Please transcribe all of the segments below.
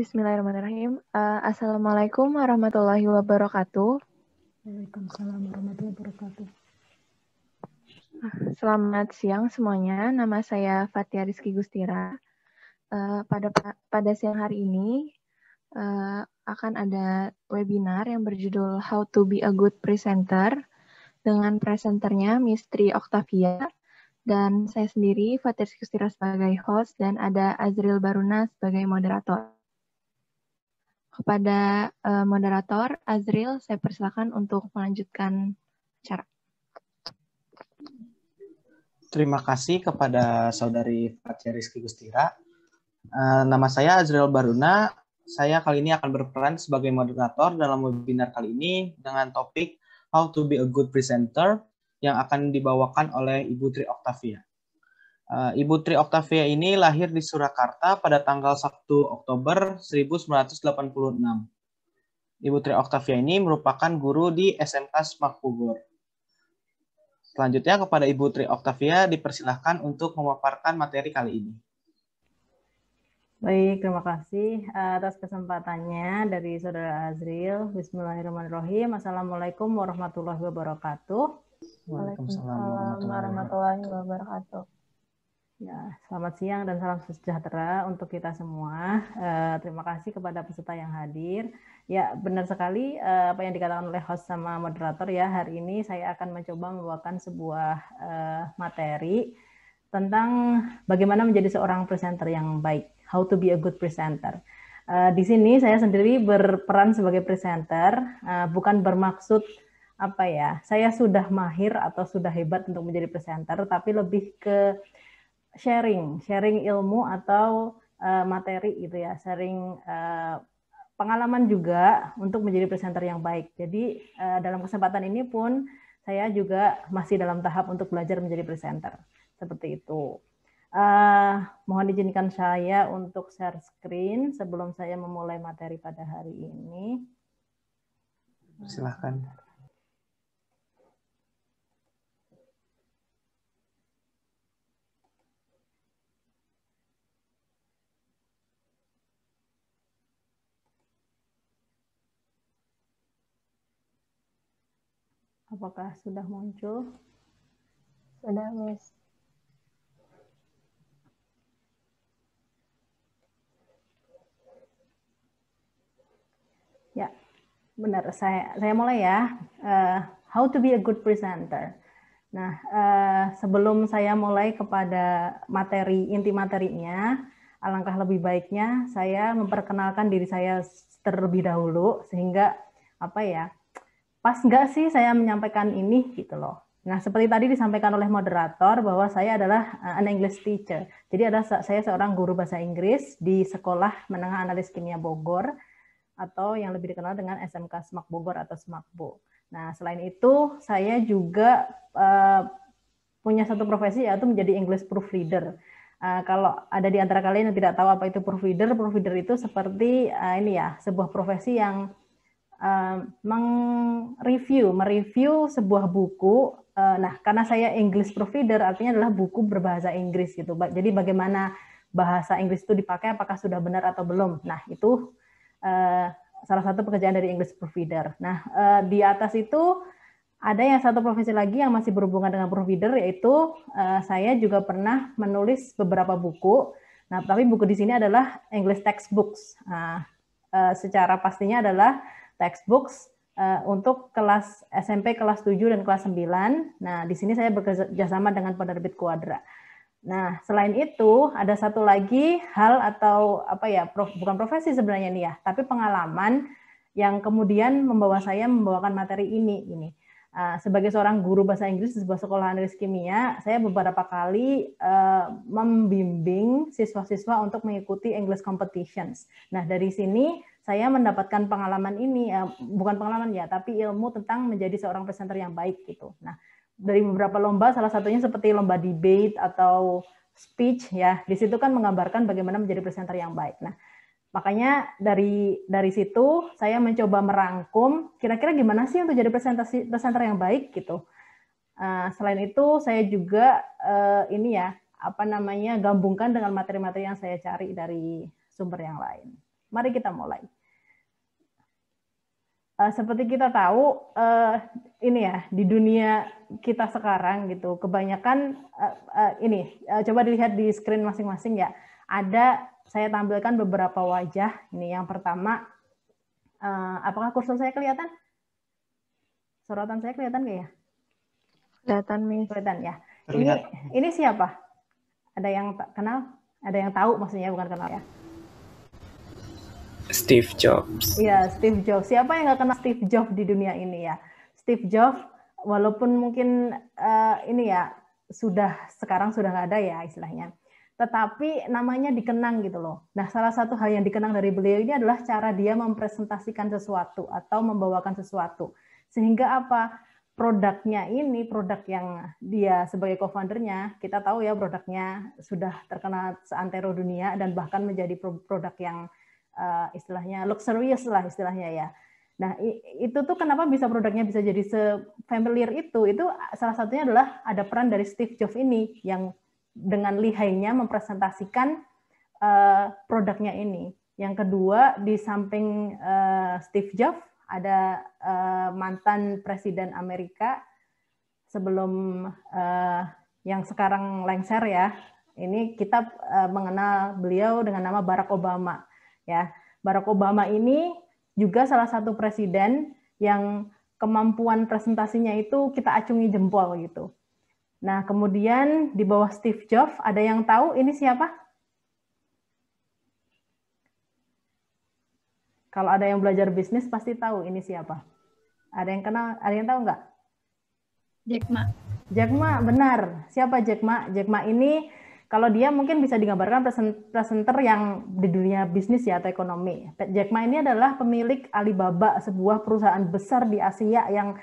Bismillahirrahmanirrahim. Uh, Assalamualaikum warahmatullahi wabarakatuh. Waalaikumsalam warahmatullahi wabarakatuh. Ah, selamat siang semuanya. Nama saya Fatia Rizky Gustira. Uh, pada pada siang hari ini uh, akan ada webinar yang berjudul How to be a good presenter dengan presenternya Mistri Octavia dan saya sendiri Fatir Gustira sebagai host dan ada Azril Baruna sebagai moderator kepada uh, moderator Azril, saya persilakan untuk melanjutkan cara. Terima kasih kepada saudari Fatya Rizky Gustira. Uh, nama saya Azril Baruna. Saya kali ini akan berperan sebagai moderator dalam webinar kali ini dengan topik How to be a good presenter yang akan dibawakan oleh Ibu Tri Oktavia. Eh, Ibu Tri Oktavia ini lahir di Surakarta pada tanggal 1 Oktober 1986. Ibu Tri Oktavia ini merupakan guru di SMK Semak Bogor. Selanjutnya kepada Ibu Tri Oktavia dipersilahkan untuk memaparkan materi kali ini. Baik, terima kasih eh, atas kesempatannya dari Saudara Azril. Bismillahirrahmanirrahim. Assalamualaikum warahmatullahi wabarakatuh. Waalaikumsalam warahmatullahi wabarakatuh. Ya, selamat siang dan salam sejahtera untuk kita semua. Uh, terima kasih kepada peserta yang hadir. Ya, benar sekali uh, apa yang dikatakan oleh host sama moderator ya. Hari ini saya akan mencoba membawakan sebuah uh, materi tentang bagaimana menjadi seorang presenter yang baik, how to be a good presenter. Uh, di sini saya sendiri berperan sebagai presenter, uh, bukan bermaksud apa ya, saya sudah mahir atau sudah hebat untuk menjadi presenter, tapi lebih ke sharing, sharing ilmu atau uh, materi gitu ya, sharing uh, pengalaman juga untuk menjadi presenter yang baik. Jadi uh, dalam kesempatan ini pun saya juga masih dalam tahap untuk belajar menjadi presenter seperti itu. Uh, mohon izinkan saya untuk share screen sebelum saya memulai materi pada hari ini. Silahkan. Apakah sudah muncul? Sudah, Miss. Ya, benar. Saya saya mulai ya. Uh, how to be a good presenter. Nah, uh, sebelum saya mulai kepada materi inti materinya, alangkah lebih baiknya saya memperkenalkan diri saya terlebih dahulu sehingga apa ya? pas nggak sih saya menyampaikan ini gitu loh. Nah, seperti tadi disampaikan oleh moderator bahwa saya adalah eh, an English teacher. Jadi ada saya seorang guru bahasa Inggris di Sekolah Menengah Analis Kimia Bogor atau yang lebih dikenal dengan SMK Semak Bogor atau Semakbo. Nah, selain itu saya juga eh, punya satu profesi yaitu menjadi English proofreader. Uh, eh, kalau ada di antara kalian yang tidak tahu apa itu proofreader, proofreader itu seperti uh, ini ya, sebuah profesi yang Eh, mengreview, mereview sebuah buku. Eh, nah, karena saya English provider, artinya adalah buku berbahasa Inggris gitu. Jadi bagaimana bahasa Inggris itu dipakai, apakah sudah benar atau belum? Nah, itu eh, salah satu pekerjaan dari English provider. Nah, di atas itu ada yang satu profesi lagi yang masih berhubungan dengan provider, yaitu saya juga pernah menulis beberapa buku. Nah, tapi buku di sini adalah English textbooks. Nah, secara pastinya adalah textbooks uh, untuk kelas SMP kelas 7 dan kelas 9. Nah, di sini saya bekerja sama dengan penerbit Kuadra. Nah, selain itu ada satu lagi hal atau apa ya, prof, bukan profesi sebenarnya nih ya, tapi pengalaman yang kemudian membawa saya membawakan materi ini ini. Uh, sebagai seorang guru bahasa Inggris di sebuah sekolah analis kimia, saya beberapa kali uh, membimbing siswa-siswa untuk mengikuti English competitions. Nah, dari sini saya mendapatkan pengalaman ini eh, bukan pengalaman ya tapi ilmu tentang menjadi seorang presenter yang baik gitu nah dari beberapa lomba salah satunya seperti lomba debate atau speech ya di situ kan menggambarkan bagaimana menjadi presenter yang baik nah makanya dari dari situ saya mencoba merangkum kira-kira gimana sih untuk jadi presentasi presenter yang baik gitu Uh, selain itu saya juga uh, ini ya apa namanya gabungkan dengan materi-materi yang saya cari dari sumber yang lain. Mari kita mulai uh, seperti kita tahu uh, ini ya di dunia kita sekarang gitu kebanyakan uh, uh, ini uh, coba dilihat di screen masing-masing ya ada saya tampilkan beberapa wajah ini yang pertama uh, apakah kursus saya kelihatan sorotan saya kelihatan nggak ya kelihatan nih. kelihatan ya ini ini siapa ada yang kenal ada yang tahu maksudnya bukan kenal ya Steve Jobs. Ya, Steve Jobs. Siapa yang nggak kenal Steve Jobs di dunia ini ya? Steve Jobs, walaupun mungkin uh, ini ya sudah sekarang sudah nggak ada ya istilahnya, tetapi namanya dikenang gitu loh. Nah, salah satu hal yang dikenang dari beliau ini adalah cara dia mempresentasikan sesuatu atau membawakan sesuatu, sehingga apa produknya ini produk yang dia sebagai co-foundernya kita tahu ya produknya sudah terkenal seantero dunia dan bahkan menjadi produk yang uh, istilahnya luxurious lah istilahnya ya. Nah, itu tuh kenapa bisa produknya bisa jadi se itu? Itu salah satunya adalah ada peran dari Steve Jobs ini yang dengan lihainya mempresentasikan uh, produknya ini. Yang kedua, di samping uh, Steve Jobs ada uh, mantan presiden Amerika sebelum uh, yang sekarang lengser ya. Ini kita mengenal beliau dengan nama Barack Obama ya. Barack Obama ini juga salah satu presiden yang kemampuan presentasinya itu kita acungi jempol gitu. Nah, kemudian di bawah Steve Jobs ada yang tahu ini siapa? Kalau ada yang belajar bisnis pasti tahu ini siapa. Ada yang kenal, ada yang tahu nggak? Jack Ma. Jack Ma, benar. Siapa Jack Ma? Jack Ma ini kalau dia mungkin bisa digambarkan presenter yang di dunia bisnis ya atau ekonomi. Jack Ma ini adalah pemilik Alibaba, sebuah perusahaan besar di Asia yang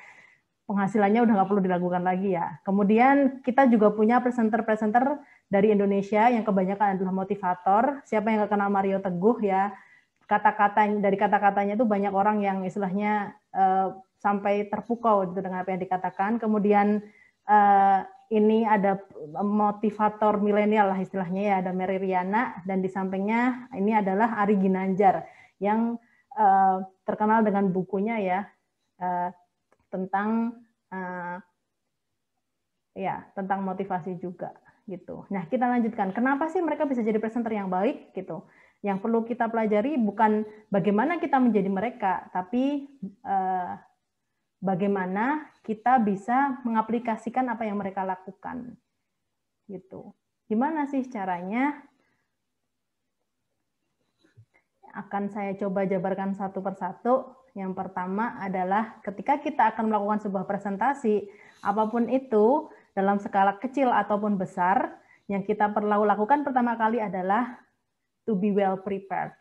penghasilannya udah nggak perlu dilakukan lagi ya. Kemudian kita juga punya presenter-presenter dari Indonesia yang kebanyakan adalah motivator. Siapa yang kenal Mario Teguh ya, kata-kata dari kata-katanya itu banyak orang yang istilahnya uh, sampai terpukau gitu dengan apa yang dikatakan. Kemudian uh, ini ada motivator milenial lah istilahnya ya ada Mary Riana dan di sampingnya ini adalah Ari Ginanjar yang uh, terkenal dengan bukunya ya uh, tentang uh, ya tentang motivasi juga gitu. Nah kita lanjutkan kenapa sih mereka bisa jadi presenter yang baik gitu? Yang perlu kita pelajari bukan bagaimana kita menjadi mereka tapi uh, bagaimana kita bisa mengaplikasikan apa yang mereka lakukan. Gitu. Gimana sih caranya? Akan saya coba jabarkan satu persatu. Yang pertama adalah ketika kita akan melakukan sebuah presentasi, apapun itu, dalam skala kecil ataupun besar, yang kita perlu lakukan pertama kali adalah to be well prepared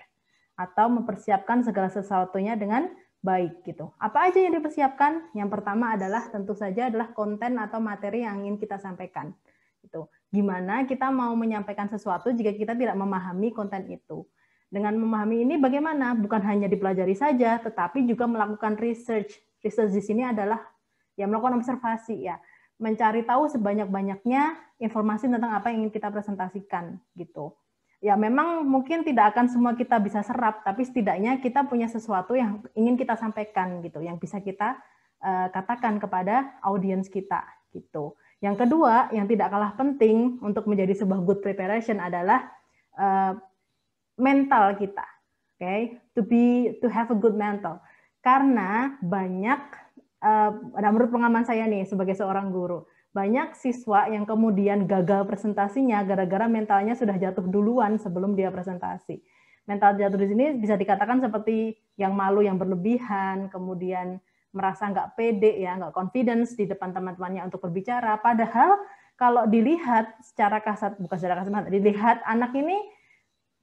atau mempersiapkan segala sesuatunya dengan baik gitu. Apa aja yang dipersiapkan? Yang pertama adalah tentu saja adalah konten atau materi yang ingin kita sampaikan. gitu gimana kita mau menyampaikan sesuatu jika kita tidak memahami konten itu. Dengan memahami ini bagaimana? Bukan hanya dipelajari saja, tetapi juga melakukan research. Research di sini adalah ya melakukan observasi ya, mencari tahu sebanyak-banyaknya informasi tentang apa yang ingin kita presentasikan gitu ya memang mungkin tidak akan semua kita bisa serap, tapi setidaknya kita punya sesuatu yang ingin kita sampaikan gitu, yang bisa kita uh, katakan kepada audiens kita gitu. Yang kedua, yang tidak kalah penting untuk menjadi sebuah good preparation adalah uh, mental kita, oke? Okay? To be, to have a good mental. Karena banyak, uh, menurut pengalaman saya nih sebagai seorang guru, banyak siswa yang kemudian gagal presentasinya gara-gara mentalnya sudah jatuh duluan sebelum dia presentasi. Mental jatuh di sini bisa dikatakan seperti yang malu yang berlebihan, kemudian merasa nggak pede ya, nggak confidence di depan teman-temannya untuk berbicara. Padahal kalau dilihat secara kasat, bukan secara kasat dilihat anak ini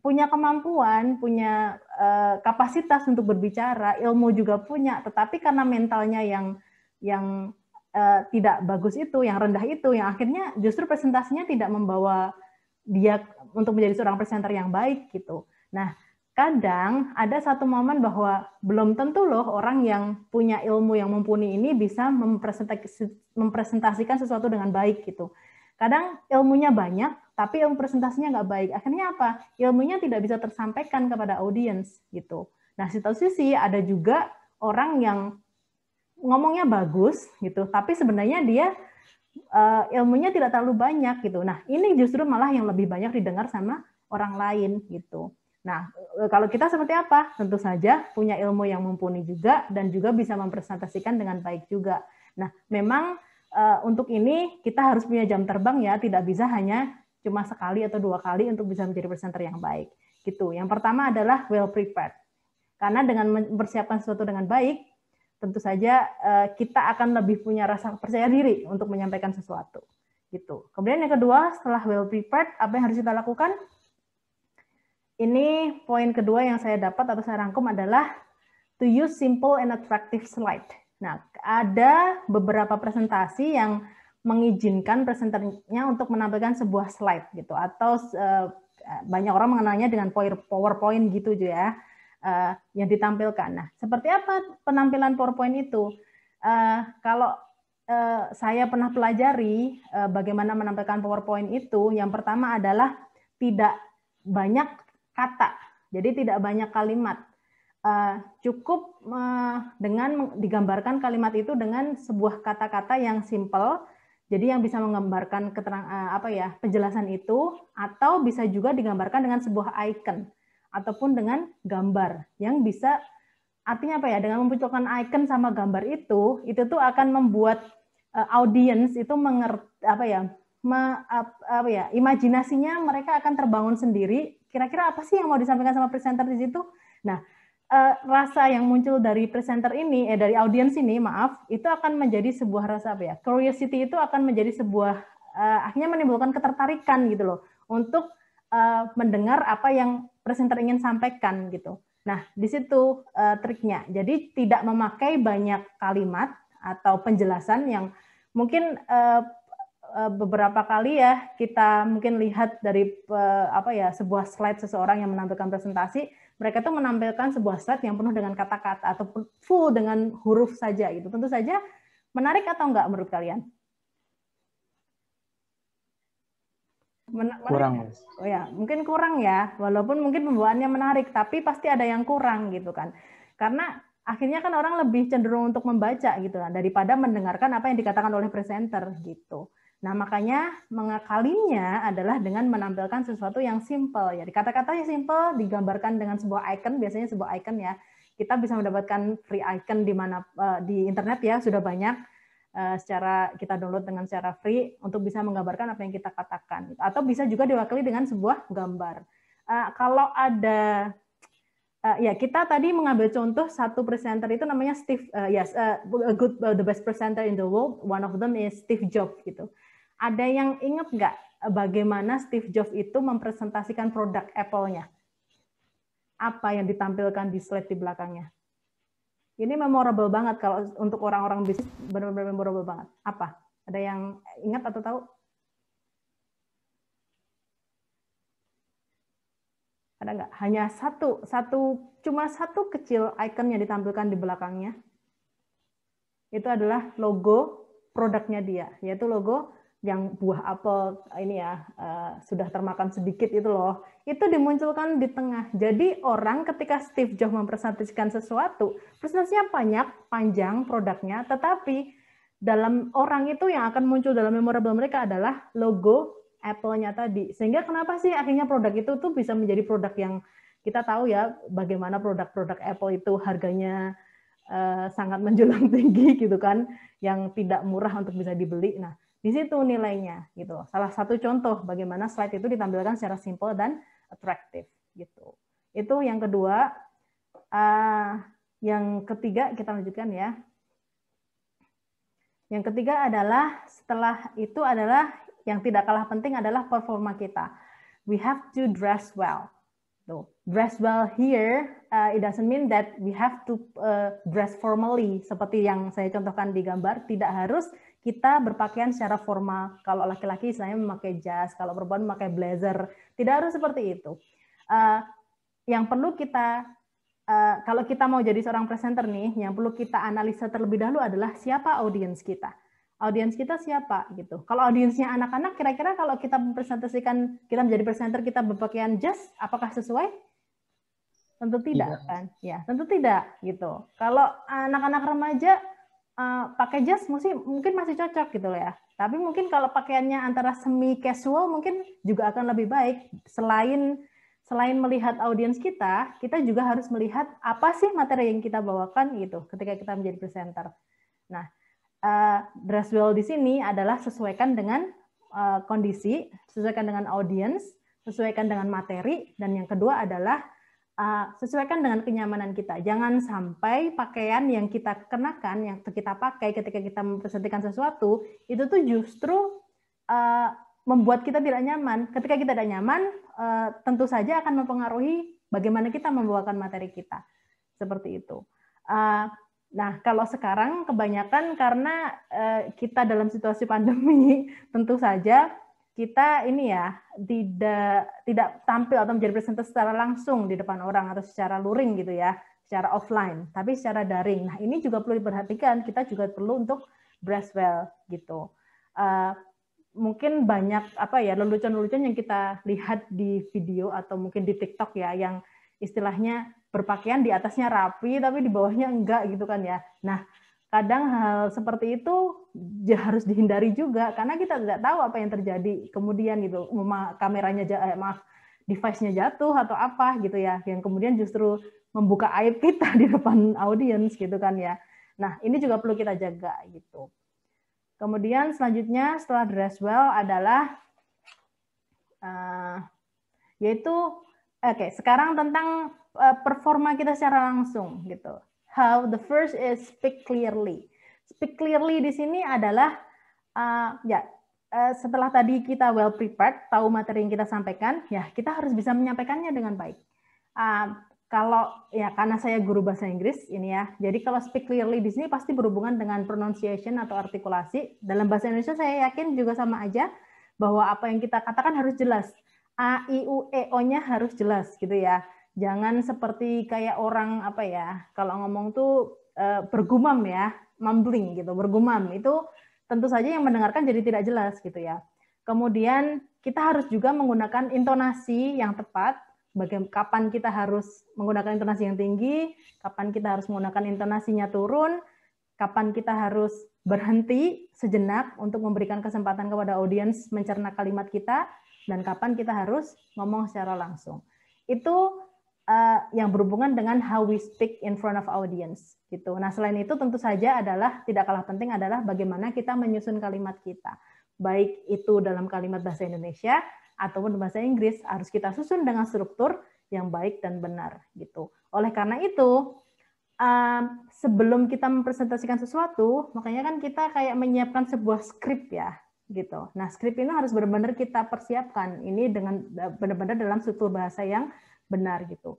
punya kemampuan, punya uh, kapasitas untuk berbicara, ilmu juga punya, tetapi karena mentalnya yang yang uh, tidak bagus itu, yang rendah itu, yang akhirnya justru presentasinya tidak membawa dia untuk menjadi seorang presenter yang baik gitu. Nah, kadang ada satu momen bahwa belum tentu loh orang yang punya ilmu yang mumpuni ini bisa mempresentasikan sesuatu dengan baik gitu. Kadang ilmunya banyak, tapi ilmu presentasinya nggak baik. Akhirnya apa? Ilmunya tidak bisa tersampaikan kepada audiens gitu. Nah, situasi sih ada juga orang yang ngomongnya bagus gitu, tapi sebenarnya dia uh, ilmunya tidak terlalu banyak gitu. Nah, ini justru malah yang lebih banyak didengar sama orang lain gitu. Nah, eh, kalau kita seperti apa? Tentu saja punya ilmu yang mumpuni juga dan juga bisa mempresentasikan dengan baik juga. Nah, memang uh, untuk ini kita harus punya jam terbang ya, tidak bisa hanya cuma sekali atau dua kali untuk bisa menjadi presenter yang baik. Gitu. Yang pertama adalah well prepared. Karena dengan mempersiapkan sesuatu dengan baik, tentu saja eh, kita akan lebih punya rasa percaya diri untuk menyampaikan sesuatu gitu. Kemudian yang kedua setelah well prepared apa yang harus kita lakukan? Ini poin kedua yang saya dapat atau saya rangkum adalah to use simple and attractive slide. Nah, ada beberapa presentasi yang mengizinkan presenternya untuk menampilkan sebuah slide gitu atau eh, banyak orang mengenalnya dengan PowerPoint gitu ya uh, yang ditampilkan. Nah, seperti apa penampilan PowerPoint itu? Uh, kalau uh, saya pernah pelajari uh, bagaimana menampilkan PowerPoint itu, yang pertama adalah tidak banyak kata, jadi tidak banyak kalimat. Uh, cukup uh, dengan digambarkan kalimat itu dengan sebuah kata-kata yang simple, jadi yang bisa menggambarkan keterang, uh, apa ya penjelasan itu, atau bisa juga digambarkan dengan sebuah icon ataupun dengan gambar yang bisa artinya apa ya dengan memunculkan icon sama gambar itu itu tuh akan membuat uh, audience itu mengerti apa ya me, apa ya imajinasinya mereka akan terbangun sendiri kira-kira apa sih yang mau disampaikan sama presenter di situ nah uh, rasa yang muncul dari presenter ini eh dari audiens ini maaf itu akan menjadi sebuah rasa apa ya curiosity itu akan menjadi sebuah uh, akhirnya menimbulkan ketertarikan gitu loh untuk mendengar apa yang presenter ingin sampaikan gitu. Nah, di situ uh, triknya. Jadi tidak memakai banyak kalimat atau penjelasan yang mungkin uh, uh, beberapa kali ya kita mungkin lihat dari uh, apa ya sebuah slide seseorang yang menampilkan presentasi, mereka tuh menampilkan sebuah slide yang penuh dengan kata-kata atau full dengan huruf saja gitu. Tentu saja menarik atau enggak menurut kalian? Men kurang. Oh ya, mungkin kurang ya. Walaupun mungkin pembawaannya menarik, tapi pasti ada yang kurang gitu kan. Karena akhirnya kan orang lebih cenderung untuk membaca gitu kan daripada mendengarkan apa yang dikatakan oleh presenter gitu. Nah, makanya mengakalinya adalah dengan menampilkan sesuatu yang simple. Ya, kata-katanya simple, digambarkan dengan sebuah icon, biasanya sebuah icon ya. Kita bisa mendapatkan free icon di mana eh, di internet ya, sudah banyak Eh, secara kita download dengan secara free untuk bisa menggambarkan apa yang kita katakan gitu. atau bisa juga diwakili dengan sebuah gambar uh, kalau ada uh, ya kita tadi mengambil contoh satu presenter itu namanya Steve uh, yes uh, a good uh, the best presenter in the world one of them is Steve Jobs gitu ada yang inget nggak bagaimana Steve Jobs itu mempresentasikan produk Apple-nya apa yang ditampilkan di slide di belakangnya ini memorable banget kalau untuk orang-orang bisnis benar-benar memorable banget. Apa? Ada yang ingat atau tahu? Ada nggak? Hanya satu, satu, cuma satu kecil icon yang ditampilkan di belakangnya. Itu adalah logo produknya dia, yaitu logo yang buah apel eh, ini ya uh, sudah termakan sedikit itu loh itu dimunculkan di tengah jadi orang ketika Steve Jobs mempresentasikan sesuatu presentasinya banyak panjang produknya tetapi dalam orang itu yang akan muncul dalam memorable mereka adalah logo Apple-nya tadi sehingga kenapa sih akhirnya produk itu tuh bisa menjadi produk yang kita tahu ya bagaimana produk-produk Apple itu harganya uh, sangat menjulang tinggi gitu kan yang tidak murah untuk bisa dibeli nah di situ nilainya gitu. Salah satu contoh bagaimana slide itu ditampilkan secara simple dan atraktif gitu. Itu yang kedua. Eh, yang ketiga kita lanjutkan ya. Yang ketiga adalah setelah itu adalah yang tidak kalah penting adalah performa kita. We have to dress well. Tuh, dress well here uh, it doesn't mean that we have to uh, dress formally seperti yang saya contohkan di gambar. Tidak harus kita berpakaian secara formal. Kalau laki-laki saya memakai jas, kalau perempuan memakai blazer. Tidak harus seperti itu. Eh, yang perlu kita eh, kalau kita mau jadi seorang presenter nih, yang perlu kita analisa terlebih dahulu adalah siapa audiens kita. Audiens kita siapa gitu. Kalau audiensnya anak-anak, kira-kira kalau kita mempresentasikan kita menjadi presenter kita berpakaian jas, apakah sesuai? Tentu tidak, tidak kan? Ya, tentu tidak gitu. Kalau anak-anak remaja uh, pakai jas mesti mungkin masih cocok gitu loh ya. Tapi mungkin kalau pakaiannya antara semi casual mungkin juga akan lebih baik. Selain selain melihat audiens kita, kita juga harus melihat apa sih materi yang kita bawakan itu ketika kita menjadi presenter. Nah, uh, dress well di sini adalah sesuaikan dengan uh, kondisi, sesuaikan dengan audiens, sesuaikan dengan materi, dan yang kedua adalah uh, sesuaikan dengan kenyamanan kita. Jangan sampai pakaian yang kita kenakan, yang kita pakai ketika kita mempresentasikan sesuatu, itu tuh justru uh, membuat kita tidak nyaman. Ketika kita tidak nyaman, uh, tentu saja akan mempengaruhi bagaimana kita membawakan materi kita. Seperti itu. Uh, Nah, kalau sekarang kebanyakan karena kita dalam situasi pandemi, tentu saja kita ini ya tidak tidak tampil atau menjadi presenter secara langsung di depan orang atau secara luring gitu ya, secara offline, tapi secara daring. Nah ini juga perlu diperhatikan. Kita juga perlu untuk well gitu. Uh, mungkin banyak apa ya lelucon-lelucon yang kita lihat di video atau mungkin di TikTok ya yang istilahnya berpakaian di atasnya rapi tapi di bawahnya enggak gitu kan ya. Nah, kadang hal seperti itu harus dihindari juga karena kita tidak tahu apa yang terjadi kemudian gitu kameranya eh, maaf device-nya jatuh atau apa gitu ya yang kemudian justru membuka aib kita di depan audiens gitu kan ya nah ini juga perlu kita jaga gitu kemudian selanjutnya setelah dress well adalah uh, yaitu oke okay, sekarang tentang uh, performa kita secara langsung gitu how. The first is speak clearly. Speak clearly di sini adalah uh, ya uh, setelah tadi kita well prepared, tahu materi yang kita sampaikan, ya kita harus bisa menyampaikannya dengan baik. Uh, kalau ya karena saya guru bahasa Inggris ini ya, jadi kalau speak clearly di sini pasti berhubungan dengan pronunciation atau artikulasi. Dalam bahasa Indonesia saya yakin juga sama aja bahwa apa yang kita katakan harus jelas. A, I, U, E, O-nya harus jelas gitu ya jangan seperti kayak orang apa ya kalau ngomong tuh uh, bergumam ya mumbling gitu bergumam itu tentu saja yang mendengarkan jadi tidak jelas gitu ya kemudian kita harus juga menggunakan intonasi yang tepat bagaimana kapan kita harus menggunakan intonasi yang tinggi kapan kita harus menggunakan intonasinya turun kapan kita harus berhenti sejenak untuk memberikan kesempatan kepada audiens mencerna kalimat kita dan kapan kita harus ngomong secara langsung itu uh, yang berhubungan dengan how we speak in front of audience gitu. Nah, selain itu tentu saja adalah tidak kalah penting adalah bagaimana kita menyusun kalimat kita. Baik itu dalam kalimat bahasa Indonesia ataupun bahasa Inggris harus kita susun dengan struktur yang baik dan benar gitu. Oleh karena itu, um, sebelum kita mempresentasikan sesuatu, makanya kan kita kayak menyiapkan sebuah skrip ya gitu. Nah, skrip ini harus benar-benar kita persiapkan ini dengan eh, benar-benar dalam struktur bahasa yang benar gitu.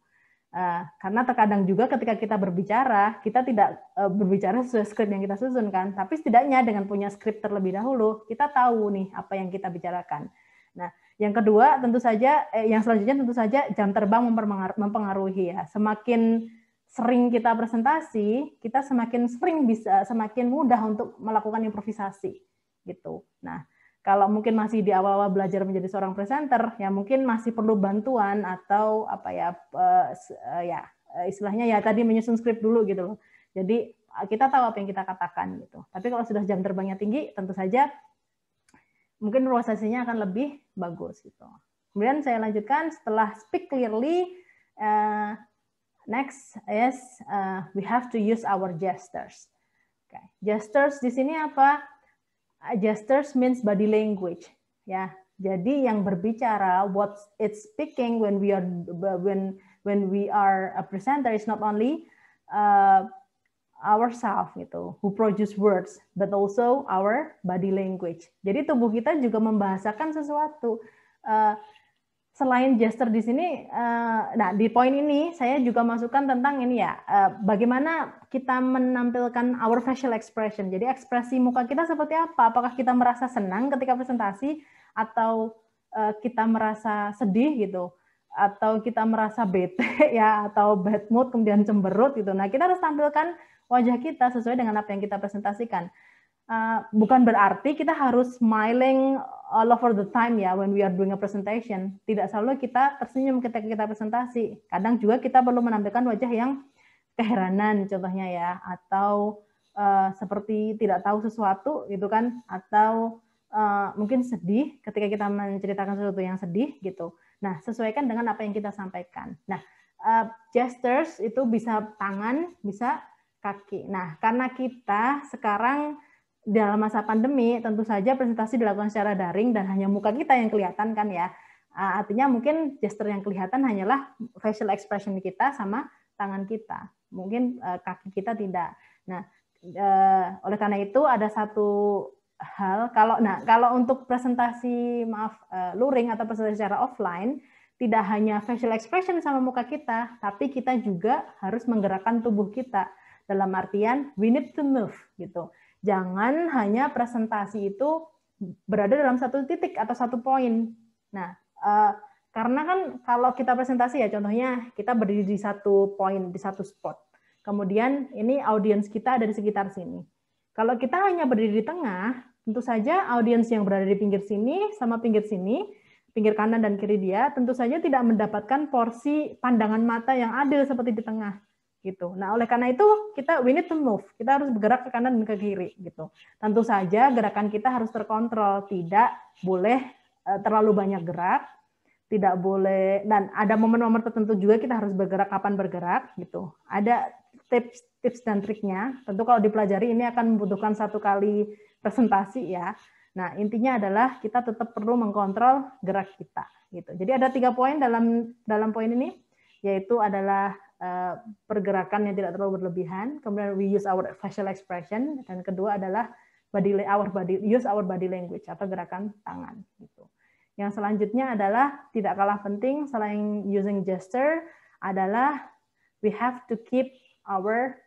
Uh, karena terkadang juga ketika kita berbicara, kita tidak uh, berbicara sesuai skrip yang kita susunkan tapi setidaknya dengan punya skrip terlebih dahulu, kita tahu nih apa yang kita bicarakan. Nah, yang kedua tentu saja, eh, yang selanjutnya tentu saja jam terbang mempengaruhi ya. Semakin sering kita presentasi, kita semakin sering bisa, semakin mudah untuk melakukan improvisasi gitu. Nah, kalau mungkin masih di awal-awal belajar menjadi seorang presenter, ya mungkin masih perlu bantuan atau apa ya, eh, eh, ya eh, istilahnya ya tadi menyusun skrip dulu gitu loh. Jadi kita tahu apa yang kita katakan gitu. Tapi kalau sudah jam terbangnya tinggi, tentu saja mungkin prosesnya akan lebih bagus gitu. Kemudian saya lanjutkan setelah speak clearly, next is we have to use our gestures. Okay. Gestures di sini apa? gestures means body language ya jadi yang berbicara what it's speaking when we are when when we are a presenter is not only uh, ourselves gitu who produce words but also our body language jadi tubuh kita juga membahasakan sesuatu uh, selain gesture di sini, uh, nah di poin ini saya juga masukkan tentang ini ya, uh, bagaimana kita menampilkan our facial expression. Jadi ekspresi muka kita seperti apa? Apakah kita merasa senang ketika presentasi atau uh, kita merasa sedih gitu? atau kita merasa bete ya atau bad mood kemudian cemberut gitu. Nah, kita harus tampilkan wajah kita sesuai dengan apa yang kita presentasikan uh, bukan berarti kita harus smiling all eh, over the time ya when we are doing a presentation. Tidak selalu kita tersenyum ketika kita presentasi. Kadang juga kita perlu menampilkan wajah yang keheranan contohnya ya atau uh, seperti tidak tahu sesuatu gitu kan atau uh, mungkin sedih ketika kita menceritakan sesuatu yang sedih gitu. Nah, sesuaikan dengan apa yang kita sampaikan. Nah, uh, gestures itu bisa tangan, bisa kaki. Nah, karena kita sekarang dalam masa pandemi tentu saja presentasi dilakukan secara daring dan hanya muka kita yang kelihatan kan ya. Ah, artinya mungkin gesture yang kelihatan hanyalah facial expression kita sama tangan kita. Mungkin eh, kaki kita tidak. Nah, eh, oleh karena itu ada satu hal kalau nah kalau untuk presentasi maaf eh, luring atau presentasi secara offline tidak hanya facial expression sama muka kita, tapi kita juga harus menggerakkan tubuh kita dalam artian we need to move gitu. Jangan hanya presentasi itu berada dalam satu titik atau satu poin. Nah, eh, karena kan kalau kita presentasi ya contohnya kita berdiri di satu poin, di satu spot. Kemudian ini audiens kita ada di sekitar sini. Kalau kita hanya berdiri di tengah, tentu saja audiens yang berada di pinggir sini sama pinggir sini, pinggir kanan dan kiri dia, tentu saja tidak mendapatkan porsi pandangan mata yang adil seperti di tengah gitu. Nah, oleh karena itu kita we need to move. Kita harus bergerak ke kanan dan ke kiri gitu. Tentu saja gerakan kita harus terkontrol, tidak boleh eh, terlalu banyak gerak, tidak boleh dan ada momen-momen tertentu juga kita harus bergerak kapan bergerak gitu. Ada tips tips dan triknya. Tentu kalau dipelajari ini akan membutuhkan satu kali presentasi ya. Nah, intinya adalah kita tetap perlu mengkontrol gerak kita gitu. Jadi ada tiga poin dalam dalam poin ini yaitu adalah Eh, pergerakan yang tidak terlalu berlebihan. Kemudian we use our facial expression dan kedua adalah body our body use our body language atau gerakan tangan gitu. Yang selanjutnya adalah tidak kalah penting selain using gesture adalah we have to keep our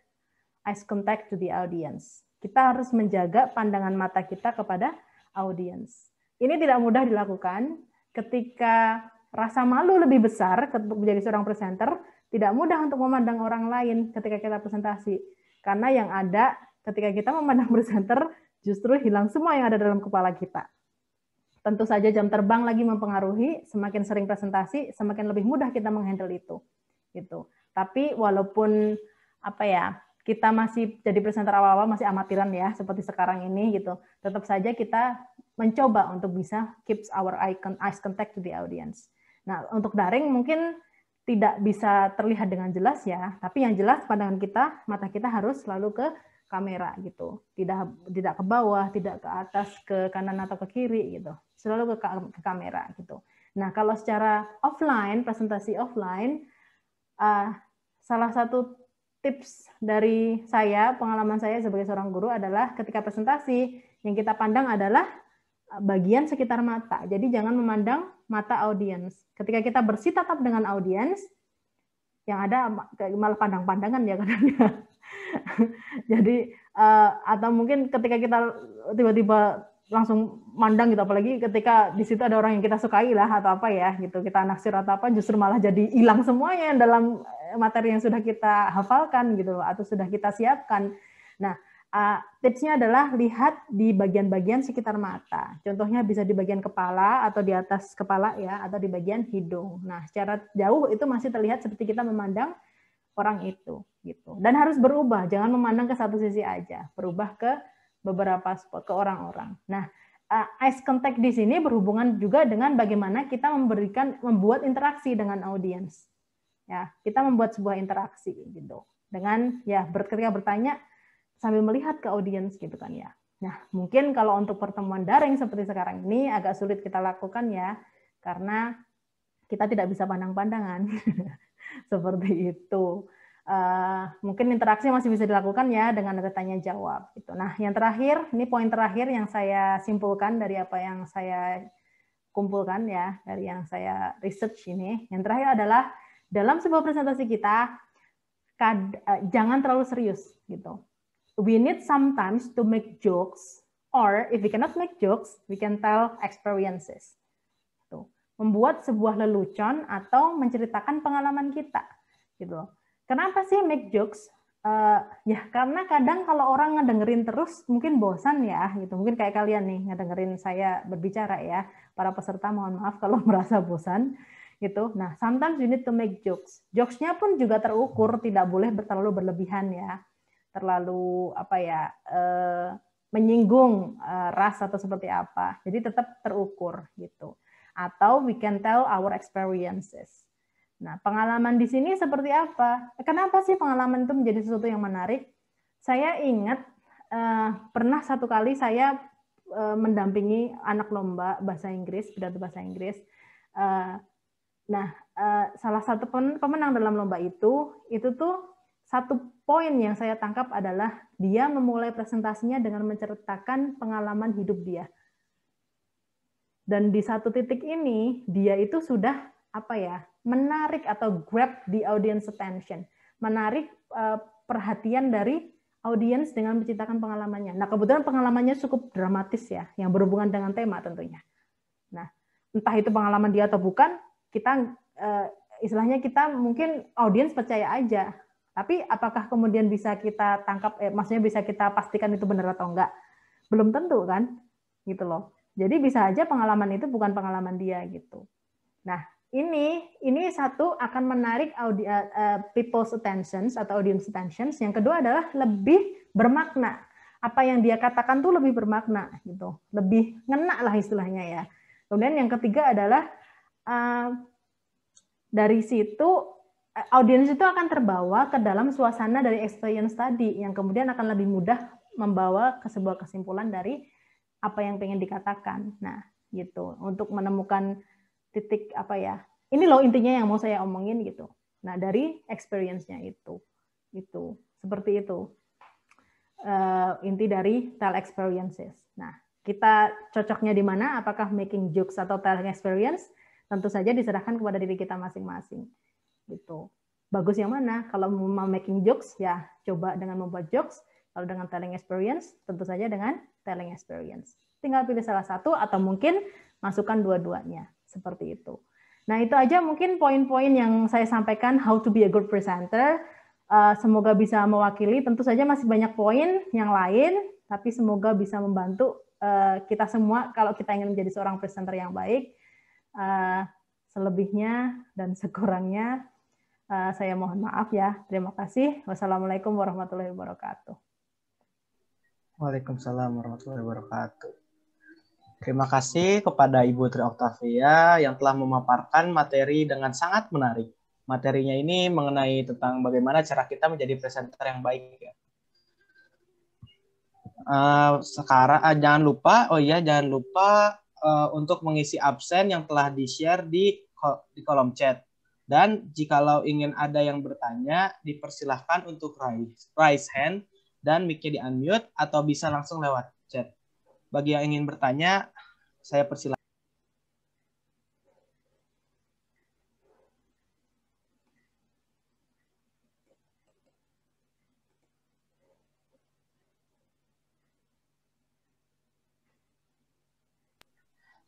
eyes contact to the audience. Kita harus menjaga pandangan mata kita kepada audience. Ini tidak mudah dilakukan ketika rasa malu lebih besar menjadi seorang presenter tidak mudah untuk memandang orang lain ketika kita presentasi. Karena yang ada ketika kita memandang presenter, justru hilang semua yang ada dalam kepala kita. Tentu saja jam terbang lagi mempengaruhi, semakin sering presentasi, semakin lebih mudah kita menghandle itu. Gitu. Tapi walaupun apa ya, kita masih jadi presenter awal-awal masih amatiran ya seperti sekarang ini gitu. Tetap saja kita mencoba untuk bisa keeps our eye, eyes contact to the audience. Nah, untuk daring mungkin tidak bisa terlihat dengan jelas ya, tapi yang jelas pandangan kita, mata kita harus selalu ke kamera gitu. Tidak tidak ke bawah, tidak ke atas, ke kanan atau ke kiri gitu. Selalu ke, ke kamera gitu. Nah, kalau secara offline, presentasi offline uh, salah satu tips dari saya, pengalaman saya sebagai seorang guru adalah ketika presentasi yang kita pandang adalah ah, bagian sekitar mata. Jadi jangan memandang mata audiens. Ketika kita bersih tatap dengan audiens, yang ada malah pandang-pandangan ya kadang Jadi eh, atau mungkin ketika kita tiba-tiba langsung mandang gitu apalagi ketika di situ ada orang yang kita sukai lah atau apa ya gitu kita naksir atau apa justru malah jadi hilang semuanya dalam materi yang sudah kita hafalkan gitu atau sudah kita siapkan. Nah, Uh, tipsnya adalah lihat di bagian-bagian sekitar mata. Contohnya bisa di bagian kepala atau di atas kepala ya, atau di bagian hidung. Nah, secara jauh itu masih terlihat seperti kita memandang orang itu gitu. Dan harus berubah, jangan memandang ke satu sisi aja, berubah ke beberapa spot ke orang-orang. Nah, uh, eye contact di sini berhubungan juga dengan bagaimana kita memberikan membuat interaksi dengan audiens. Ya, kita membuat sebuah interaksi gitu. Dengan ya ketika bertanya sambil melihat ke audiens gitu kan ya. Nah, mungkin kalau untuk pertemuan daring seperti sekarang ini agak sulit kita lakukan ya, karena kita tidak bisa pandang-pandangan. seperti itu. Uh, mungkin interaksi masih bisa dilakukan ya dengan ada tanya jawab gitu. Nah, yang terakhir, ini poin terakhir yang saya simpulkan dari apa yang saya kumpulkan ya, dari yang saya research ini. Yang terakhir adalah dalam sebuah presentasi kita kad, uh, jangan terlalu serius gitu we need sometimes to make jokes or if we cannot make jokes, we can tell experiences. Tuh. Membuat sebuah lelucon atau menceritakan pengalaman kita. gitu. Kenapa sih make jokes? Uh, ya karena kadang kalau orang ngedengerin terus mungkin bosan ya gitu mungkin kayak kalian nih ngedengerin saya berbicara ya para peserta mohon maaf kalau merasa bosan gitu nah sometimes you need to make jokes jokesnya pun juga terukur tidak boleh terlalu berlebihan ya terlalu apa ya eh, menyinggung eh, ras atau seperti apa. Jadi tetap terukur gitu. Atau we can tell our experiences. Nah, pengalaman di sini seperti apa? Kenapa sih pengalaman itu menjadi sesuatu yang menarik? Saya ingat eh, pernah satu kali saya mendampingi anak lomba bahasa Inggris, pidato bahasa Inggris. nah, salah satu pemenang dalam lomba itu, itu tuh satu poin yang saya tangkap adalah dia memulai presentasinya dengan menceritakan pengalaman hidup dia. Dan di satu titik ini dia itu sudah apa ya menarik atau grab the audience attention, menarik eh, perhatian dari audience dengan menceritakan pengalamannya. Nah, kebetulan pengalamannya cukup dramatis ya, yang berhubungan dengan tema tentunya. Nah, entah itu pengalaman dia atau bukan, kita eh, istilahnya kita mungkin audience percaya aja tapi apakah kemudian bisa kita tangkap, eh, maksudnya bisa kita pastikan itu benar atau enggak? Belum tentu kan, gitu loh. Jadi bisa aja pengalaman itu bukan pengalaman dia gitu. Nah ini ini satu akan menarik audi, uh, people's attentions atau audience attentions. Yang kedua adalah lebih bermakna. Apa yang dia katakan tuh lebih bermakna gitu, lebih ngena lah istilahnya ya. Kemudian yang ketiga adalah uh, dari situ audiens itu akan terbawa ke dalam suasana dari experience tadi yang kemudian akan lebih mudah membawa ke sebuah kesimpulan dari apa yang pengen dikatakan. Nah, gitu. Untuk menemukan titik apa ya? Ini loh intinya yang mau saya omongin gitu. Nah, dari experience-nya itu. Itu. Seperti itu. Uh, inti dari tell experiences. Nah, kita cocoknya di mana? Apakah making jokes atau telling experience? Tentu saja diserahkan kepada diri kita masing-masing gitu. Bagus yang mana? Kalau mau making jokes ya coba dengan membuat jokes. Kalau dengan telling experience tentu saja dengan telling experience. Tinggal pilih salah satu atau mungkin masukkan dua-duanya seperti itu. Nah itu aja mungkin poin-poin yang saya sampaikan how to be a good presenter. Eh, semoga bisa mewakili. Tentu saja masih banyak poin yang lain, tapi semoga bisa membantu eh, kita semua kalau kita ingin menjadi seorang presenter yang baik. Eh, selebihnya dan sekurangnya Eh, saya mohon maaf ya. Terima kasih. Wassalamualaikum warahmatullahi wabarakatuh. Waalaikumsalam warahmatullahi wabarakatuh. Terima kasih kepada Ibu Tri Oktavia yang telah memaparkan materi dengan sangat menarik. Materinya ini mengenai tentang bagaimana cara kita menjadi presenter yang baik. Ya. Uh, sekarang uh, jangan lupa, oh iya jangan lupa uh, untuk mengisi absen yang telah di-share di, di kolom chat. Dan jikalau ingin ada yang bertanya, dipersilahkan untuk raise, raise hand dan mic-nya di-unmute atau bisa langsung lewat chat. Bagi yang ingin bertanya, saya persilahkan.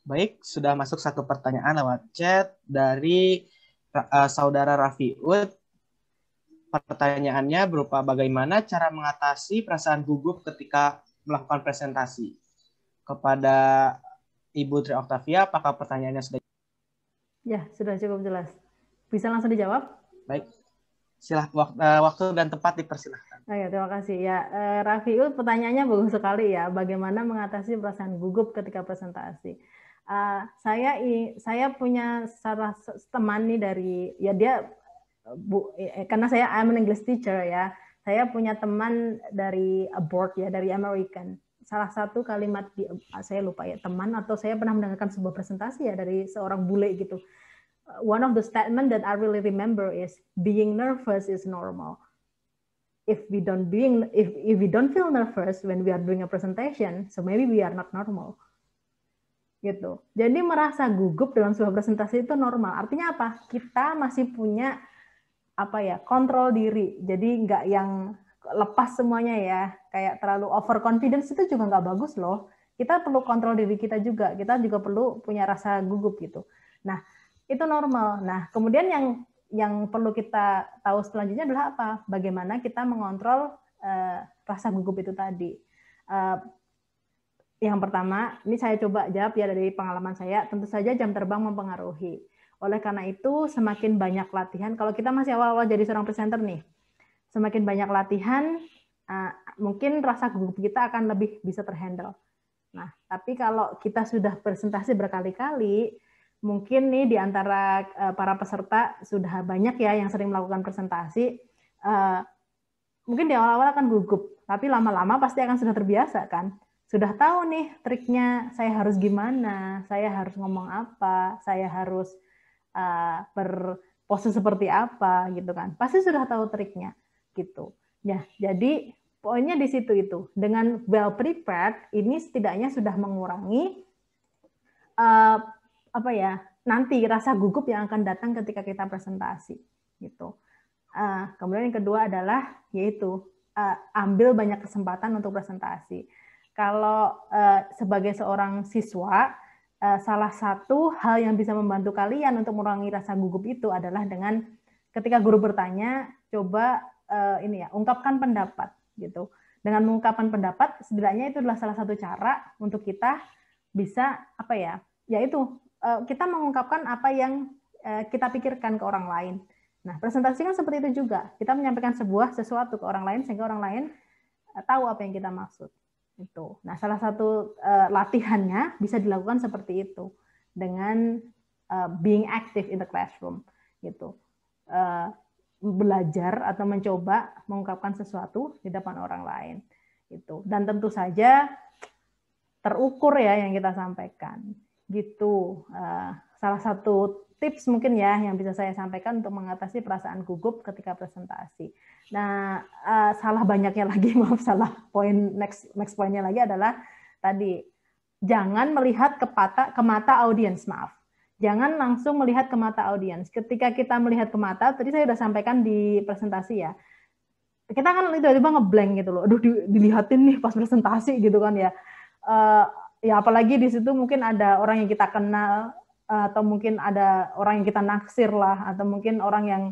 Baik, sudah masuk satu pertanyaan lewat chat dari uh, saudara Ud. pertanyaannya berupa bagaimana cara mengatasi perasaan gugup ketika melakukan presentasi. Kepada Ibu Tri Octavia. apakah pertanyaannya sudah? Ya, sudah cukup jelas. Bisa langsung dijawab? Baik. Silah eh, waktu dan tempat dipersilahkan. Oh terima kasih. Ya, eh, Raffiul pertanyaannya bagus sekali ya. Bagaimana mengatasi perasaan gugup ketika presentasi? uh, saya saya punya salah teman nih dari ya dia bu eh, karena saya I'm an English teacher ya saya punya teman dari abroad ya dari American salah satu kalimat di eh, saya lupa ya teman atau saya pernah mendengarkan sebuah presentasi ya dari seorang bule gitu one of the statement that I really remember is being nervous is normal if we don't being if if we don't feel nervous when we are doing a presentation so maybe we are not normal gitu. Jadi merasa gugup dalam sebuah presentasi itu normal. Artinya apa? Kita masih punya apa ya kontrol diri. Jadi nggak yang lepas semuanya ya. Kayak terlalu over confidence itu juga nggak bagus loh. Kita perlu kontrol diri kita juga. Kita juga perlu punya rasa gugup gitu. Nah itu normal. Nah kemudian yang yang perlu kita tahu selanjutnya adalah apa? Bagaimana kita mengontrol uh, rasa gugup itu tadi. Uh, yang pertama, ini saya coba jawab ya dari pengalaman saya, tentu saja jam terbang mempengaruhi. Oleh karena itu, semakin banyak latihan, kalau kita masih awal-awal jadi seorang presenter nih, semakin banyak latihan, eh, mungkin rasa gugup kita akan lebih bisa terhandle. Nah, tapi kalau kita sudah presentasi berkali-kali, mungkin nih di antara eh, para peserta sudah banyak ya yang sering melakukan presentasi, eh, mungkin di awal-awal akan gugup, tapi lama-lama pasti akan sudah terbiasa kan sudah tahu nih triknya saya harus gimana, saya harus ngomong apa, saya harus uh, eh, berpose seperti apa gitu kan. Pasti sudah tahu triknya gitu. Ya, jadi poinnya di situ itu. Dengan well prepared ini setidaknya sudah mengurangi uh, apa ya? nanti rasa gugup yang akan datang ketika kita presentasi gitu. Uh, kemudian yang kedua adalah yaitu uh, ambil banyak kesempatan untuk presentasi kalau uh, sebagai seorang siswa uh, salah satu hal yang bisa membantu kalian untuk mengurangi rasa gugup itu adalah dengan ketika guru bertanya coba uh, ini ya ungkapkan pendapat gitu dengan mengungkapkan pendapat setidaknya itu adalah salah satu cara untuk kita bisa apa ya yaitu uh, kita mengungkapkan apa yang uh, kita pikirkan ke orang lain nah presentasi kan seperti itu juga kita menyampaikan sebuah sesuatu ke orang lain sehingga orang lain tahu apa yang kita maksud itu. Nah, salah satu uh, latihannya bisa dilakukan seperti itu dengan uh, being active in the classroom gitu. Uh, belajar atau mencoba mengungkapkan sesuatu di depan orang lain itu. Dan tentu saja terukur ya yang kita sampaikan gitu. Eh, salah satu tips mungkin ya yang bisa saya sampaikan untuk mengatasi perasaan gugup ketika presentasi. Nah, eh, salah banyaknya lagi, maaf salah poin next next poinnya lagi adalah tadi jangan melihat ke mata ke mata audiens, maaf. Jangan langsung melihat ke mata audiens. Ketika kita melihat ke mata, tadi saya sudah sampaikan di presentasi ya. Kita kan tiba-tiba ngeblank gitu loh. Aduh, dilihatin nih pas presentasi gitu kan ya eh, ya apalagi di situ mungkin ada orang yang kita kenal atau mungkin ada orang yang kita naksir lah atau mungkin orang yang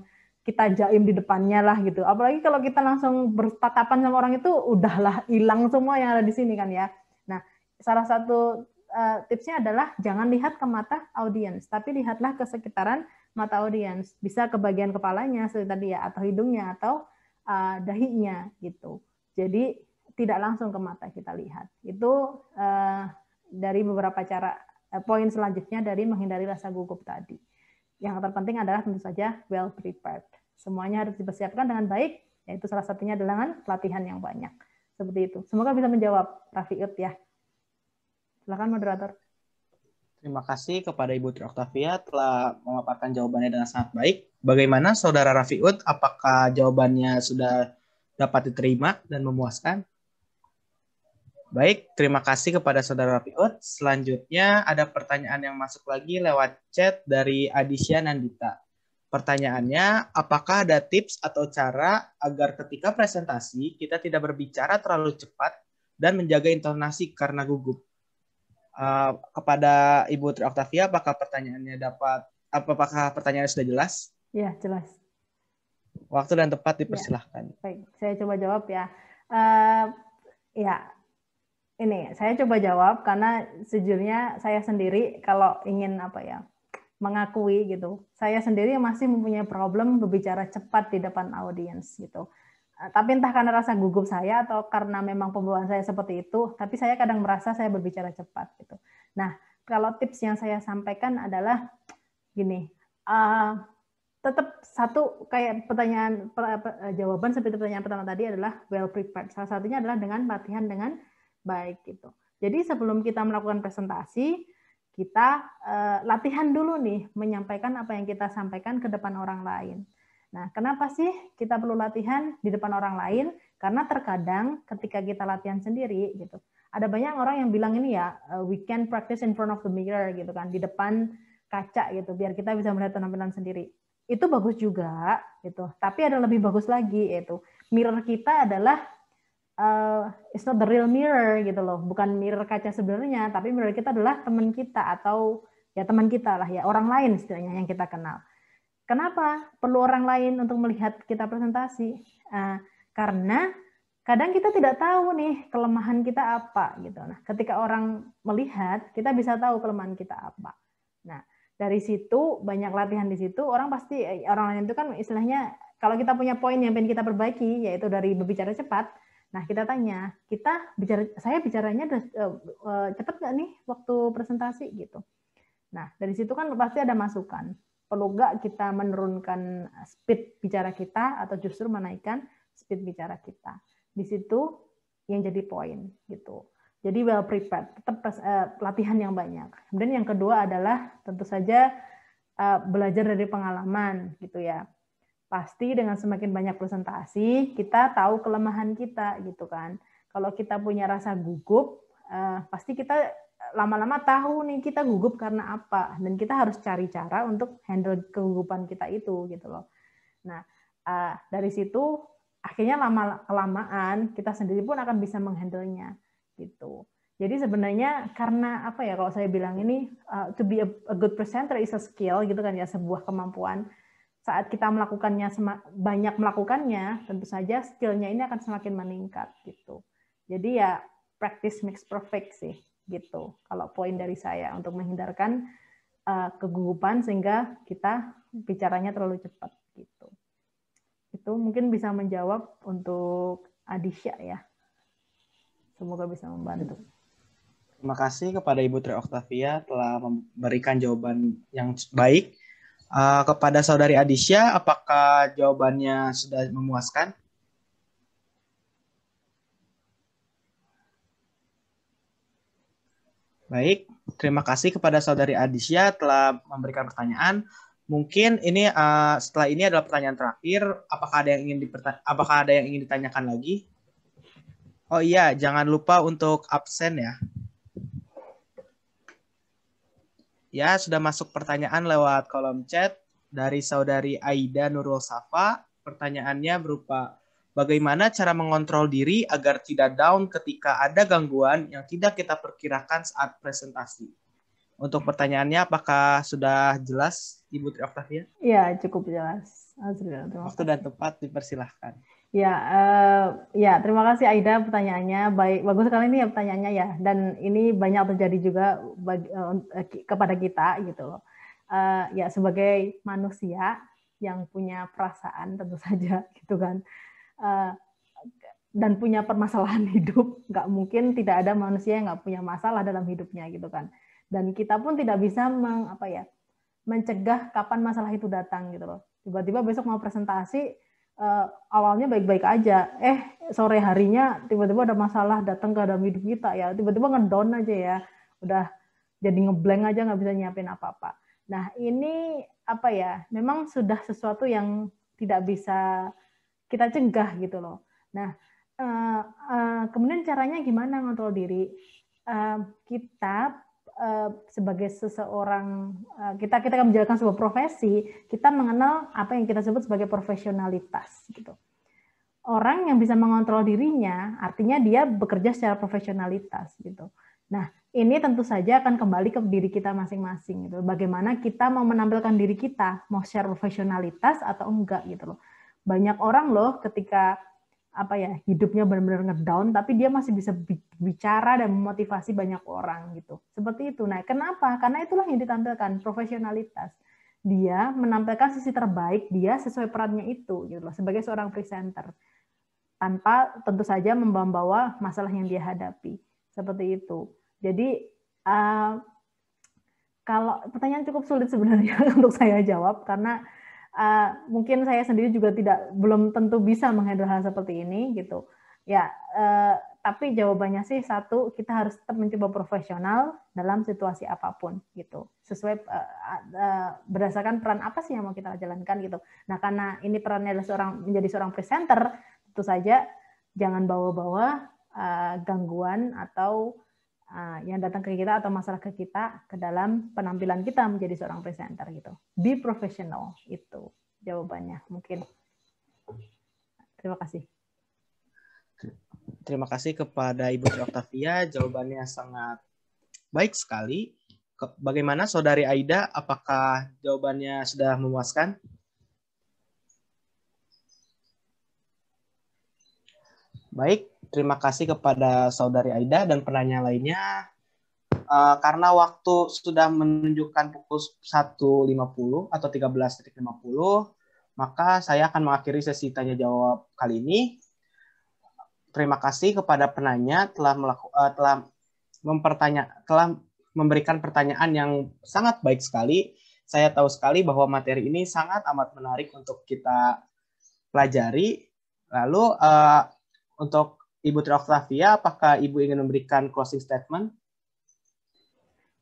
kita jaim di depannya lah gitu. Apalagi kalau kita langsung bertatapan sama orang itu udahlah hilang semua yang ada di sini kan ya. Nah, salah satu uh, tipsnya adalah jangan lihat ke mata audiens, tapi lihatlah ke sekitaran mata audiens. Bisa ke bagian kepalanya seperti tadi ya atau hidungnya atau uh, dahinya gitu. Jadi tidak langsung ke mata kita lihat. Itu eh, dari beberapa cara eh, poin selanjutnya dari menghindari rasa gugup tadi. Yang terpenting adalah tentu saja well prepared. Semuanya harus dipersiapkan dengan baik, yaitu salah satunya dengan pelatihan yang banyak. Seperti itu. Semoga bisa menjawab Raffi Ut ya. Silakan moderator. Terima kasih kepada Ibu Tri Oktavia telah memaparkan jawabannya dengan sangat baik. Bagaimana Saudara Raffi Ut, apakah jawabannya sudah dapat diterima dan memuaskan? Baik, terima kasih kepada Saudara Rafiot. Selanjutnya ada pertanyaan yang masuk lagi lewat chat dari Adisya Nandita. Pertanyaannya, apakah ada tips atau cara agar ketika presentasi kita tidak berbicara terlalu cepat dan menjaga intonasi karena gugup? Uh, kepada Ibu Tri Oktavia, apakah pertanyaannya dapat apakah pertanyaannya sudah jelas? Iya, jelas. Waktu dan tempat ya, dipersilahkan. Ya, baik, saya coba jawab ya. Uh, ya, ini saya coba jawab karena sejujurnya saya sendiri kalau ingin apa ya mengakui gitu saya sendiri masih mempunyai problem berbicara cepat di depan audiens gitu eh, tapi entah karena rasa gugup saya atau karena memang pembawaan saya seperti itu tapi saya kadang merasa saya berbicara cepat gitu nah kalau tips yang saya sampaikan adalah gini uh, tetap satu kayak pertanyaan eh, jawaban seperti pertanyaan pertama tadi adalah well prepared salah satunya adalah dengan latihan dengan baik gitu. Jadi sebelum kita melakukan presentasi, kita eh, latihan dulu nih menyampaikan apa yang kita sampaikan ke depan orang lain. Nah, kenapa sih kita perlu latihan di depan orang lain? Karena terkadang ketika kita latihan sendiri gitu, ada banyak orang yang bilang ini ya eh, we can practice in front of the mirror gitu kan di depan kaca gitu biar kita bisa melihat penampilan sendiri. Itu bagus juga gitu, tapi ada lebih bagus lagi yaitu mirror kita adalah uh, it's not the real mirror gitu loh bukan mirror kaca sebenarnya tapi mirror kita adalah teman kita atau ya teman kita lah ya orang lain setidaknya yang kita kenal kenapa perlu orang lain untuk melihat kita presentasi uh, karena kadang kita tidak tahu nih kelemahan kita apa gitu nah ketika orang melihat kita bisa tahu kelemahan kita apa nah dari situ banyak latihan di situ orang pasti eh, orang lain itu kan istilahnya kalau kita punya poin yang ingin kita perbaiki yaitu dari berbicara cepat Nah, kita tanya, kita bicara, saya bicaranya uh, uh, cepet nggak nih waktu presentasi gitu. Nah, dari situ kan pasti ada masukan. Perlu nggak kita menurunkan speed bicara kita atau justru menaikkan speed bicara kita. Di situ yang jadi poin gitu. Jadi well prepared, tetap uh, eh, pelatihan yang banyak. Kemudian yang kedua adalah tentu saja uh, belajar dari pengalaman gitu ya Pasti dengan semakin banyak presentasi, kita tahu kelemahan kita gitu kan. Kalau kita punya rasa gugup, uh, pasti kita eh, lama-lama tahu nih kita gugup karena apa dan kita harus cari cara untuk handle kegugupan kita itu gitu loh. Nah uh, dari situ akhirnya lama kelamaan kita sendiri pun akan bisa nya gitu. Jadi sebenarnya karena apa ya kalau saya bilang ini uh, to be a, a good presenter is a skill gitu kan ya sebuah kemampuan saat kita melakukannya banyak melakukannya, tentu saja skillnya ini akan semakin meningkat gitu. Jadi ya practice makes perfect sih gitu. Kalau poin dari saya untuk menghindarkan uh, kegugupan sehingga kita bicaranya terlalu cepat gitu. Itu mungkin bisa menjawab untuk Adisha ya. Semoga bisa membantu. Terima kasih kepada Ibu Tri Oktavia telah memberikan jawaban yang baik Uh, kepada saudari Adisya, apakah jawabannya sudah memuaskan? Baik, terima kasih kepada saudari Adisya telah memberikan pertanyaan. Mungkin ini uh, setelah ini adalah pertanyaan terakhir. Apakah ada yang ingin apakah ada yang ingin ditanyakan lagi? Oh iya, jangan lupa untuk absen ya. Ya, sudah masuk pertanyaan lewat kolom chat dari saudari Aida Nurul Safa. Pertanyaannya berupa, bagaimana cara mengontrol diri agar tidak down ketika ada gangguan yang tidak kita perkirakan saat presentasi? Untuk pertanyaannya, apakah sudah jelas Ibu Tri Octavia? Iya, cukup jelas. Waktu dan tepat dipersilahkan. Ya, uh, ya terima kasih Aida pertanyaannya. Baik, bagus sekali ini ya pertanyaannya ya. Dan ini banyak terjadi juga bagi, uh, kepada kita gitu loh. Uh, ya sebagai manusia yang punya perasaan tentu saja gitu kan. Uh, dan punya permasalahan hidup, nggak mungkin tidak ada manusia yang nggak punya masalah dalam hidupnya gitu kan. Dan kita pun tidak bisa mengapa ya, mencegah kapan masalah itu datang gitu loh. Tiba-tiba besok mau presentasi, uh, awalnya baik-baik aja. Eh, sore harinya tiba-tiba ada masalah datang ke dalam hidup kita ya. Tiba-tiba ngedown aja ya. Udah jadi ngeblank aja nggak bisa nyiapin apa-apa. Nah, ini apa ya? Memang sudah sesuatu yang tidak bisa kita cegah gitu loh. Nah, uh, uh, kemudian caranya gimana ngontrol diri? Uh, kita Eh, sebagai seseorang eh, kita kita akan menjalankan sebuah profesi, kita mengenal apa yang kita sebut sebagai profesionalitas gitu. Orang yang bisa mengontrol dirinya, artinya dia bekerja secara profesionalitas gitu. Nah, ini tentu saja akan kembali ke diri kita masing-masing gitu. Bagaimana kita mau menampilkan diri kita, mau share profesionalitas atau enggak gitu loh. Banyak orang loh ketika apa ya hidupnya benar-benar ngedown tapi dia masih bisa bicara dan memotivasi banyak orang gitu seperti itu nah kenapa karena itulah yang ditampilkan profesionalitas dia menampilkan sisi terbaik dia sesuai perannya itu gitu loh sebagai seorang presenter tanpa tentu saja membawa masalah yang dia hadapi seperti itu jadi uh, kalau pertanyaan cukup sulit sebenarnya untuk saya jawab karena uh, mungkin saya sendiri juga tidak belum tentu bisa menghandle hal seperti ini gitu ya uh, tapi jawabannya sih satu kita harus tetap mencoba profesional dalam situasi apapun gitu sesuai uh, uh, berdasarkan peran apa sih yang mau kita jalankan gitu nah karena ini perannya adalah seorang menjadi seorang presenter tentu saja jangan bawa-bawa uh, gangguan atau Ah, yang datang ke kita atau masalah ke kita ke dalam penampilan kita menjadi seorang presenter gitu. Be professional itu jawabannya mungkin. Terima kasih. Terima kasih kepada Ibu Octavia, jawabannya sangat baik sekali. Bagaimana Saudari Aida, apakah jawabannya sudah memuaskan? Baik, terima kasih kepada saudari Aida dan penanya lainnya. Uh, karena waktu sudah menunjukkan pukul 1.50 atau 13.50, maka saya akan mengakhiri sesi tanya jawab kali ini. Terima kasih kepada penanya telah melaku, uh, telah mempertanya telah memberikan pertanyaan yang sangat baik sekali. Saya tahu sekali bahwa materi ini sangat amat menarik untuk kita pelajari. Lalu uh, untuk Ibu Tri Octavia, apakah Ibu ingin memberikan closing statement?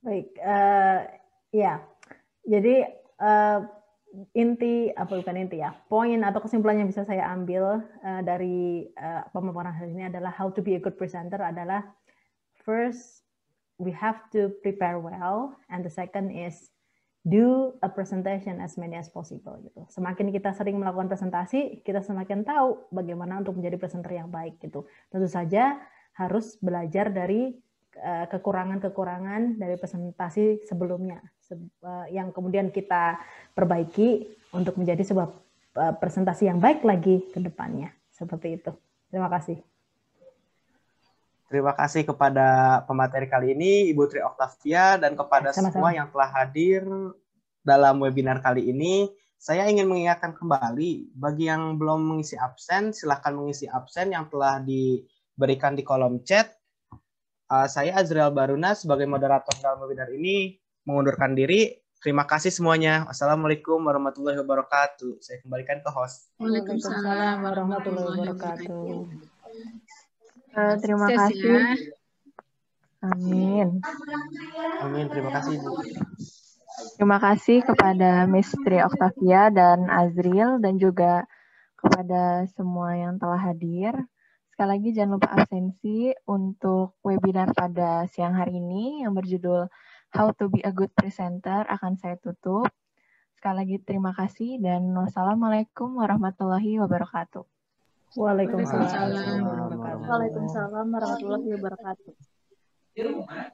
Baik, uh, ya. Jadi uh, inti apa bukan inti ya, poin atau kesimpulan yang bisa saya ambil uh, dari uh, pemaparan hari ini adalah how to be a good presenter adalah first we have to prepare well and the second is do a presentation as many as possible gitu. Semakin kita sering melakukan presentasi, kita semakin tahu bagaimana untuk menjadi presenter yang baik gitu. Tentu saja harus belajar dari eh, kekurangan-kekurangan dari presentasi sebelumnya eh, yang kemudian kita perbaiki untuk menjadi sebuah eh, presentasi yang baik lagi ke depannya. Seperti itu. Terima kasih. Terima kasih kepada pemateri kali ini, Ibu Tri Oktavia, dan kepada Sama -sama. semua yang telah hadir dalam webinar kali ini. Saya ingin mengingatkan kembali, bagi yang belum mengisi absen, silahkan mengisi absen yang telah diberikan di kolom chat. Uh, saya Azriel Baruna sebagai moderator dalam webinar ini mengundurkan diri. Terima kasih semuanya. Wassalamualaikum warahmatullahi wabarakatuh. Saya kembalikan ke host. Waalaikumsalam warahmatullahi wabarakatuh. Eh, terima Sukses, ya. kasih. Amin. Amin. Terima kasih. Terima kasih kepada Mistri Oktavia dan Azril dan juga kepada semua yang telah hadir. Sekali lagi jangan lupa absensi untuk webinar pada siang hari ini yang berjudul How to be a good presenter akan saya tutup. Sekali lagi terima kasih dan wassalamualaikum warahmatullahi wabarakatuh. Waalaikumsalam. Waalaikumsalam warahmatullahi wabarakatuh. Di rumah.